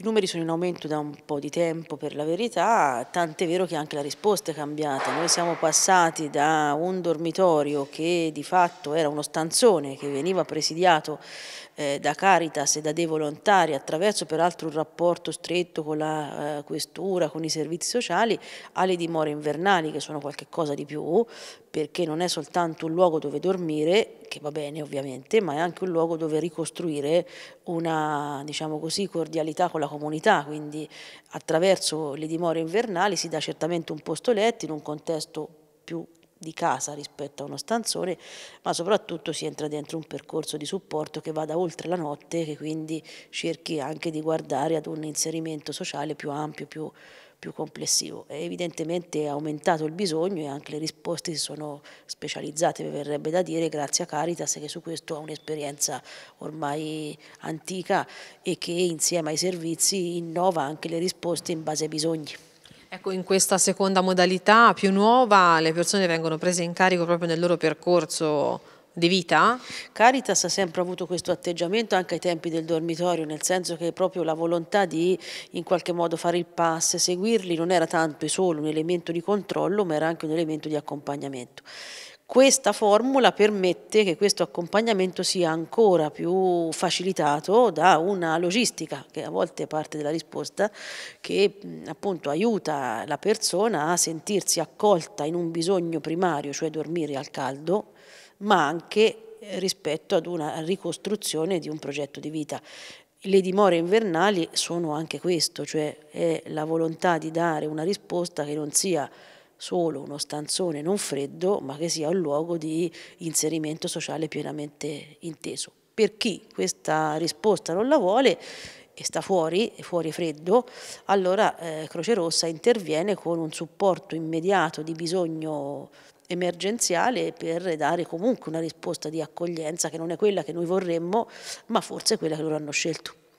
I numeri sono in aumento da un po' di tempo per la verità, tant'è vero che anche la risposta è cambiata. Noi siamo passati da un dormitorio che di fatto era uno stanzone che veniva presidiato eh, da Caritas e da dei volontari attraverso peraltro un rapporto stretto con la eh, questura, con i servizi sociali, alle dimore invernali che sono qualcosa di più perché non è soltanto un luogo dove dormire, che va bene ovviamente, ma è anche un luogo dove ricostruire una diciamo così, cordialità con la comunità, quindi attraverso le dimore invernali si dà certamente un posto letto in un contesto più di casa rispetto a uno stanzone, ma soprattutto si entra dentro un percorso di supporto che vada oltre la notte, che quindi cerchi anche di guardare ad un inserimento sociale più ampio, più, più complessivo. E evidentemente è aumentato il bisogno e anche le risposte si sono specializzate, mi verrebbe da dire, grazie a Caritas che su questo ha un'esperienza ormai antica e che insieme ai servizi innova anche le risposte in base ai bisogni. Ecco, in questa seconda modalità più nuova le persone vengono prese in carico proprio nel loro percorso di vita? Caritas ha sempre avuto questo atteggiamento anche ai tempi del dormitorio, nel senso che proprio la volontà di in qualche modo fare il pass, seguirli, non era tanto e solo un elemento di controllo, ma era anche un elemento di accompagnamento. Questa formula permette che questo accompagnamento sia ancora più facilitato da una logistica, che a volte è parte della risposta, che appunto aiuta la persona a sentirsi accolta in un bisogno primario, cioè dormire al caldo, ma anche eh, rispetto ad una ricostruzione di un progetto di vita. Le dimore invernali sono anche questo, cioè è la volontà di dare una risposta che non sia solo uno stanzone non freddo, ma che sia un luogo di inserimento sociale pienamente inteso. Per chi questa risposta non la vuole, e sta fuori, fuori freddo, allora eh, Croce Rossa interviene con un supporto immediato di bisogno emergenziale per dare comunque una risposta di accoglienza che non è quella che noi vorremmo, ma forse quella che loro hanno scelto.